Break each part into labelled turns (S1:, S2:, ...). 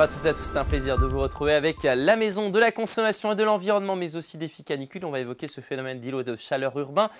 S1: Bonjour à toutes et à tous, c'est un plaisir de vous retrouver avec la maison de la consommation et de l'environnement, mais aussi des filles canicules. On va évoquer ce phénomène d'îlot de chaleur urbain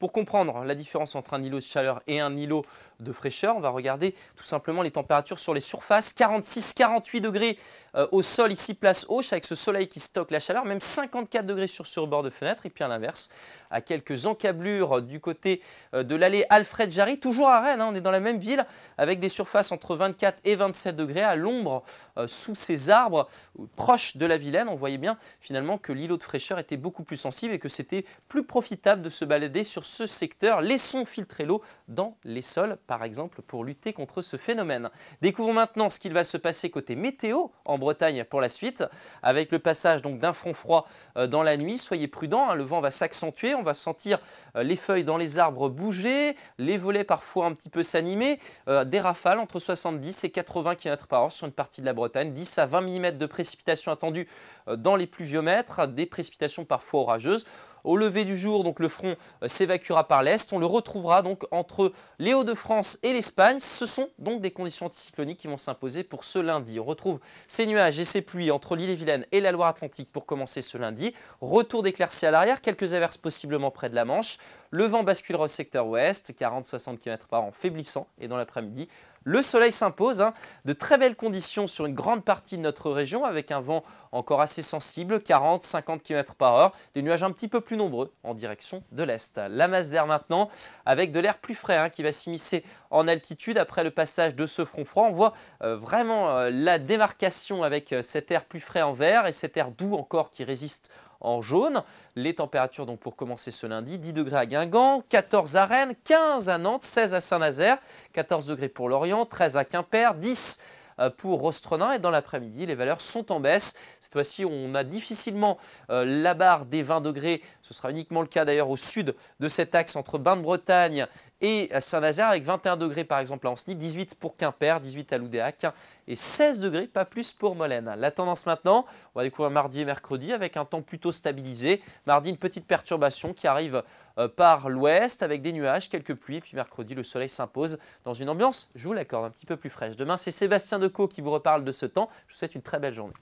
S1: pour comprendre la différence entre un îlot de chaleur et un îlot de fraîcheur, on va regarder tout simplement les températures sur les surfaces. 46-48 degrés euh, au sol, ici place Auch, avec ce soleil qui stocke la chaleur, même 54 degrés sur, ce bord de fenêtre. Et puis à l'inverse, à quelques encablures du côté euh, de l'allée Alfred Jarry, toujours à Rennes, hein, on est dans la même ville, avec des surfaces entre 24 et 27 degrés, à l'ombre, euh, sous ces arbres, proches de la Vilaine. On voyait bien finalement que l'îlot de fraîcheur était beaucoup plus sensible et que c'était plus profitable de se balader sur ce secteur. Laissons filtrer l'eau dans les sols, par exemple, pour lutter contre ce phénomène. Découvrons maintenant ce qu'il va se passer côté météo en Bretagne pour la suite, avec le passage d'un front froid euh, dans la nuit. Soyez prudents, hein, le vent va s'accentuer, on va sentir euh, les feuilles dans les arbres bouger, les volets parfois un petit peu s'animer, euh, des rafales entre 70 et 80 km par heure sur une partie de la Bretagne, 10 à 20 mm de précipitations attendues dans les pluviomètres, des précipitations parfois orageuses. Au lever du jour, donc le front s'évacue par l'est. On le retrouvera donc entre les Hauts-de-France et l'Espagne. Ce sont donc des conditions anticycloniques qui vont s'imposer pour ce lundi. On retrouve ces nuages et ces pluies entre l'île-et-Vilaine et la Loire-Atlantique pour commencer ce lundi. Retour d'éclaircies à l'arrière, quelques averses possiblement près de la Manche. Le vent basculera au secteur ouest, 40-60 km par an, faiblissant. Et dans l'après-midi, le soleil s'impose, hein, de très belles conditions sur une grande partie de notre région avec un vent encore assez sensible, 40-50 km par heure, des nuages un petit peu plus nombreux en direction de l'Est. La masse d'air maintenant avec de l'air plus frais hein, qui va s'immiscer en altitude après le passage de ce front froid. On voit euh, vraiment euh, la démarcation avec euh, cet air plus frais en vert et cet air doux encore qui résiste en jaune. Les températures donc pour commencer ce lundi, 10 degrés à Guingamp, 14 à Rennes, 15 à Nantes, 16 à Saint-Nazaire, 14 degrés pour Lorient, 13 à Quimper, 10 euh, pour Rostronin. Et dans l'après-midi, les valeurs sont en baisse. Cette fois-ci, on a difficilement euh, la barre des 20 degrés. Ce sera uniquement le cas d'ailleurs au sud de cet axe entre Bain-de-Bretagne et Saint-Nazaire avec 21 degrés par exemple à Ancenis, 18 pour Quimper, 18 à Loudéac et 16 degrés, pas plus pour Molène. La tendance maintenant, on va découvrir mardi et mercredi avec un temps plutôt stabilisé. Mardi, une petite perturbation qui arrive euh, par l'ouest avec des nuages, quelques pluies. puis mercredi, le soleil s'impose dans une ambiance, je vous l'accorde, un petit peu plus fraîche. Demain, c'est Sébastien Decaux qui vous reparle de ce temps. Je vous souhaite une très belle journée.